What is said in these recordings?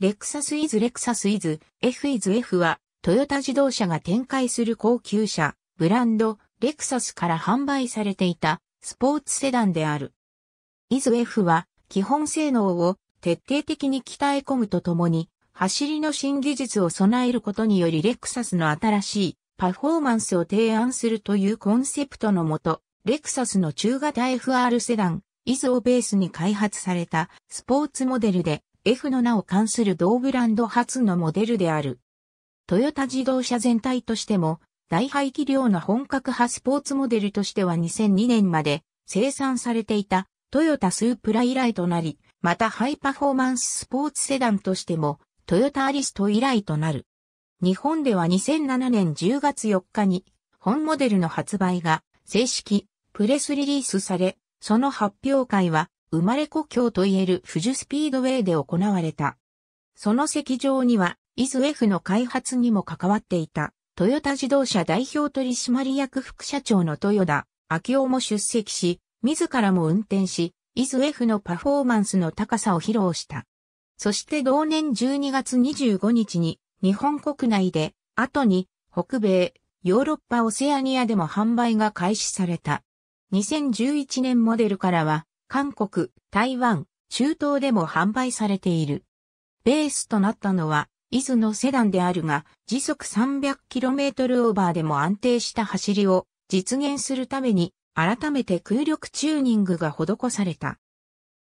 レクサスイズレクサスイズ、F イズ F は、トヨタ自動車が展開する高級車、ブランド、レクサスから販売されていた、スポーツセダンである。イズ F は、基本性能を徹底的に鍛え込むとともに、走りの新技術を備えることによりレクサスの新しいパフォーマンスを提案するというコンセプトのもと、レクサスの中型 FR セダン、イズをベースに開発されたスポーツモデルで、F の名を冠する同ブランド初のモデルである。トヨタ自動車全体としても、大排気量の本格派スポーツモデルとしては2002年まで生産されていたトヨタスープラ以来となり、またハイパフォーマンススポーツセダンとしてもトヨタアリスト以来となる。日本では2007年10月4日に本モデルの発売が正式プレスリリースされ、その発表会は生まれ故郷といえる富士スピードウェイで行われた。その席上には、イズ F の開発にも関わっていた、トヨタ自動車代表取締役副社長の豊田昭夫も出席し、自らも運転し、イズ F のパフォーマンスの高さを披露した。そして同年12月25日に、日本国内で、後に、北米、ヨーロッパオセアニアでも販売が開始された。2011年モデルからは、韓国、台湾、中東でも販売されている。ベースとなったのは、伊豆のセダンであるが、時速 300km オーバーでも安定した走りを実現するために、改めて空力チューニングが施された。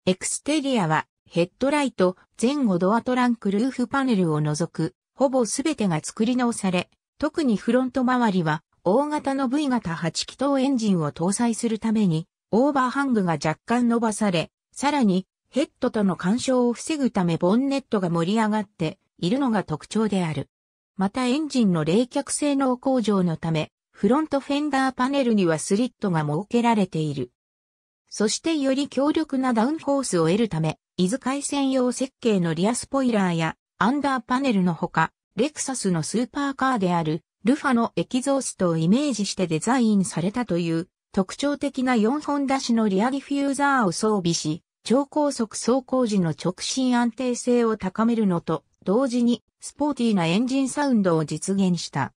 エクステリアは、ヘッドライト、前後ドアトランクルーフパネルを除く、ほぼすべてが作り直され、特にフロント周りは、大型の V 型8気筒エンジンを搭載するために、オーバーハングが若干伸ばされ、さらにヘッドとの干渉を防ぐためボンネットが盛り上がっているのが特徴である。またエンジンの冷却性能向上のため、フロントフェンダーパネルにはスリットが設けられている。そしてより強力なダウンフォースを得るため、伊豆海鮮用設計のリアスポイラーやアンダーパネルのほか、レクサスのスーパーカーであるルファのエキゾーストをイメージしてデザインされたという特徴的な4本出しのリアディフューザーを装備し、超高速走行時の直進安定性を高めるのと、同時にスポーティーなエンジンサウンドを実現した。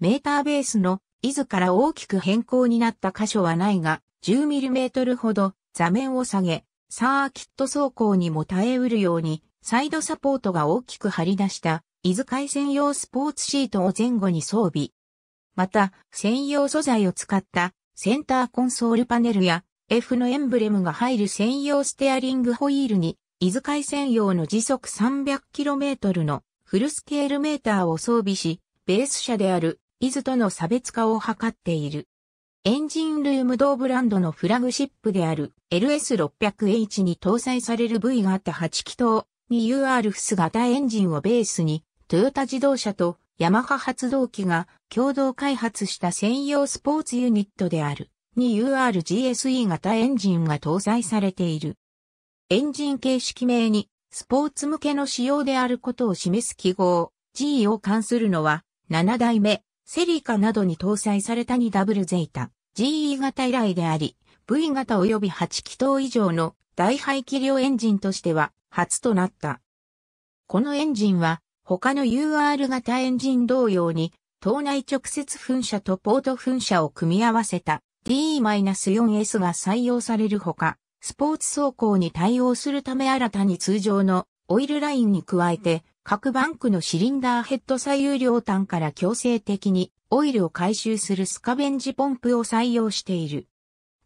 メーターベースの、から大きく変更になった箇所はないが、10mm ほど座面を下げ、サーキット走行にも耐えうるように、サイドサポートが大きく張り出した、伊豆海線用スポーツシートを前後に装備。また、専用素材を使ったセンターコンソールパネルや F のエンブレムが入る専用ステアリングホイールに、伊豆海専用の時速 300km のフルスケールメーターを装備し、ベース車である伊豆との差別化を図っている。エンジンルーム同ブランドのフラグシップである LS600H に搭載される部位があった8気筒 2UR フス型エンジンをベースに、トヨタ自動車とヤマハ発動機が共同開発した専用スポーツユニットである 2URGSE 型エンジンが搭載されている。エンジン形式名にスポーツ向けの仕様であることを示す記号 G を関するのは7代目セリカなどに搭載された2 w タ、GE 型以来であり V 型及び8気筒以上の大排気量エンジンとしては初となった。このエンジンは他の UR 型エンジン同様に、島内直接噴射とポート噴射を組み合わせた DE-4S が採用されるほか、スポーツ走行に対応するため新たに通常のオイルラインに加えて、各バンクのシリンダーヘッド左右両端から強制的にオイルを回収するスカベンジポンプを採用している。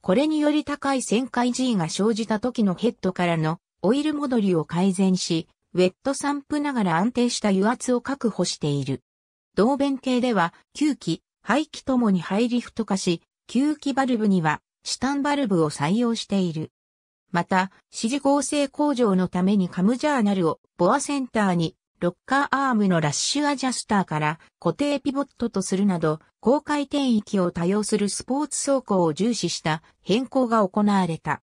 これにより高い旋回 G が生じた時のヘッドからのオイル戻りを改善し、ウェット散布ながら安定した油圧を確保している。同弁系では、吸気、排気ともにハイリフト化し、吸気バルブには、シタンバルブを採用している。また、支持合成工場のためにカムジャーナルをボアセンターにロッカーアームのラッシュアジャスターから固定ピボットとするなど、高回転域を多用するスポーツ走行を重視した変更が行われた。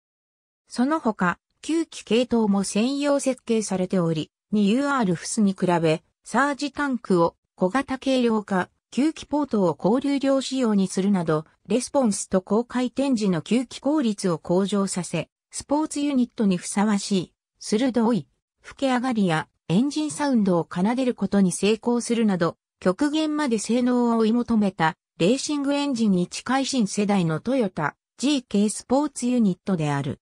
その他、吸機系統も専用設計されており、2UR フスに比べ、サージタンクを小型軽量化、吸気ポートを交流量仕様にするなど、レスポンスと高回転時の吸気効率を向上させ、スポーツユニットにふさわしい、鋭い、吹け上がりやエンジンサウンドを奏でることに成功するなど、極限まで性能を追い求めた、レーシングエンジンに近い新世代のトヨタ GK スポーツユニットである。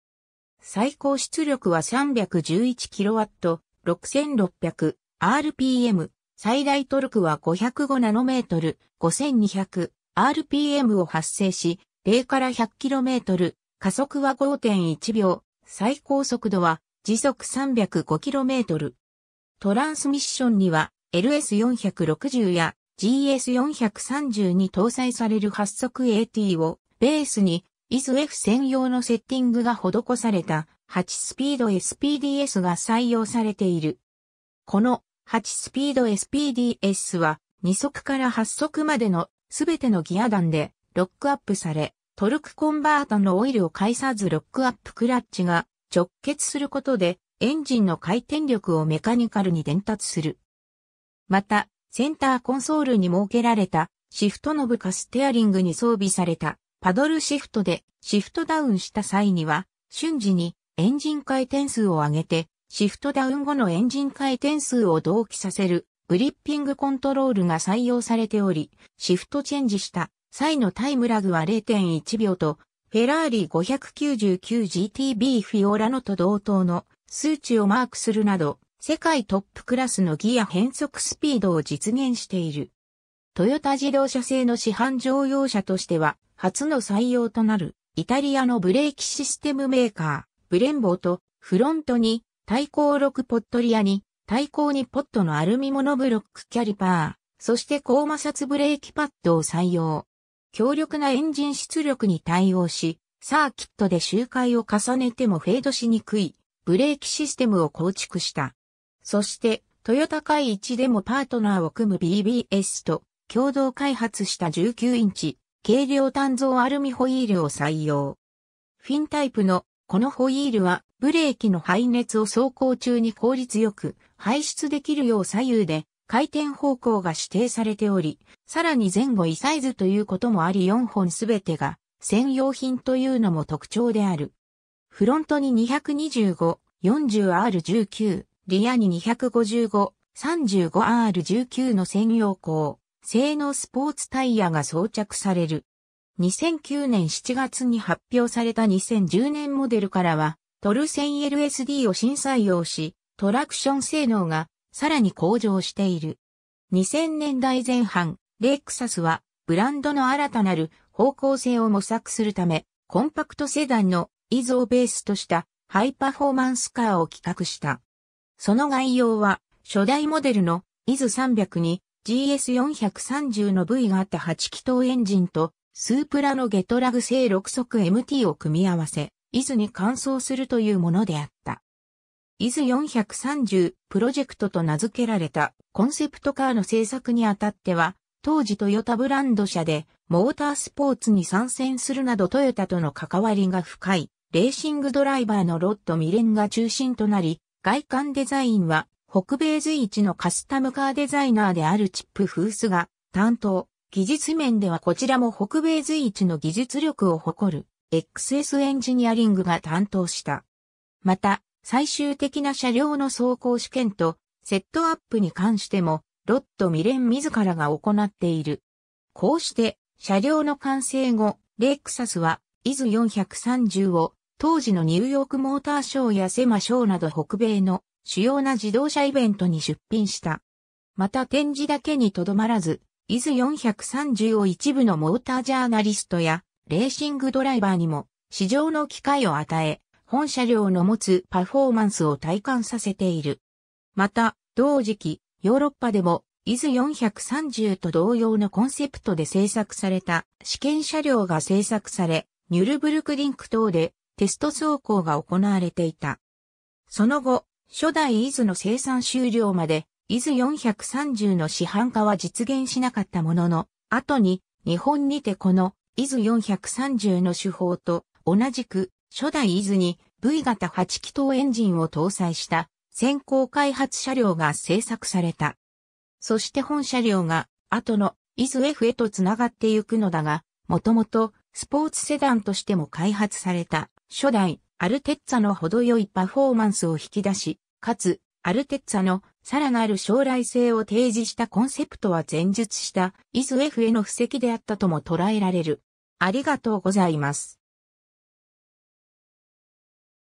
最高出力は 311kW、6600rpm、最大トルクは 505nm、5200rpm を発生し、0から 100km、加速は5.1秒、最高速度は時速 305km。トランスミッションには LS460 や GS432 搭載される発足 AT をベースにイズ F 専用のセッティングが施された8スピード SPDS が採用されている。この8スピード SPDS は2速から8速までのすべてのギア弾でロックアップされ、トルクコンバータのオイルを介さずロックアップクラッチが直結することでエンジンの回転力をメカニカルに伝達する。また、センターコンソールに設けられたシフトノブかステアリングに装備されたパドルシフトでシフトダウンした際には、瞬時にエンジン回転数を上げて、シフトダウン後のエンジン回転数を同期させるグリッピングコントロールが採用されており、シフトチェンジした際のタイムラグは0.1秒と、フェラーリ 599GTB フィオラノと同等の数値をマークするなど、世界トップクラスのギア変速スピードを実現している。トヨタ自動車製の市販乗用車としては、初の採用となるイタリアのブレーキシステムメーカー、ブレンボーとフロントに対抗6ポットリアに対抗2ポットのアルミモノブロックキャリパー、そして高摩擦ブレーキパッドを採用。強力なエンジン出力に対応し、サーキットで周回を重ねてもフェードしにくいブレーキシステムを構築した。そして、トヨタ界一でもパートナーを組む BBS と共同開発した19インチ軽量単造アルミホイールを採用。フィンタイプのこのホイールはブレーキの排熱を走行中に効率よく排出できるよう左右で回転方向が指定されており、さらに前後異サイズということもあり4本すべてが専用品というのも特徴である。フロントに 225-40R19、リアに 255-35R19 の専用鋼。製のスポーツタイヤが装着される。2009年7月に発表された2010年モデルからは、トル 1000LSD を新採用し、トラクション性能がさらに向上している。2000年代前半、レクサスはブランドの新たなる方向性を模索するため、コンパクトセダンのイズをベースとしたハイパフォーマンスカーを企画した。その概要は初代モデルのイズ300に GS430 の V 型8気筒エンジンとスープラのゲトラグ製6速 MT を組み合わせ、伊豆に換装するというものであった。伊豆430プロジェクトと名付けられたコンセプトカーの製作にあたっては、当時トヨタブランド社でモータースポーツに参戦するなどトヨタとの関わりが深い、レーシングドライバーのロッド・ミレンが中心となり、外観デザインは北米随一のカスタムカーデザイナーであるチップ・フースが担当。技術面ではこちらも北米随一の技術力を誇る XS エンジニアリングが担当した。また、最終的な車両の走行試験とセットアップに関しても、ロット・ミレン自らが行っている。こうして、車両の完成後、レクサスは、イズ430を、当時のニューヨークモーターショーやセマショーなど北米の主要な自動車イベントに出品した。また展示だけにとどまらず、伊豆430を一部のモータージャーナリストやレーシングドライバーにも市場の機会を与え、本車両の持つパフォーマンスを体感させている。また、同時期、ヨーロッパでも、伊豆430と同様のコンセプトで制作された試験車両が制作され、ニュルブルクリンク等でテスト走行が行われていた。その後、初代伊豆の生産終了まで、伊豆430の市販化は実現しなかったものの、後に日本にてこの伊豆430の手法と同じく初代伊豆に V 型8気筒エンジンを搭載した先行開発車両が製作された。そして本車両が後の伊豆 F へと繋がってゆくのだが、もともとスポーツセダンとしても開発された初代アルテッツァの程よいパフォーマンスを引き出し、かつ、アルテッツァのさらなる将来性を提示したコンセプトは前述したイズ F への布石であったとも捉えられる。ありがとうございます。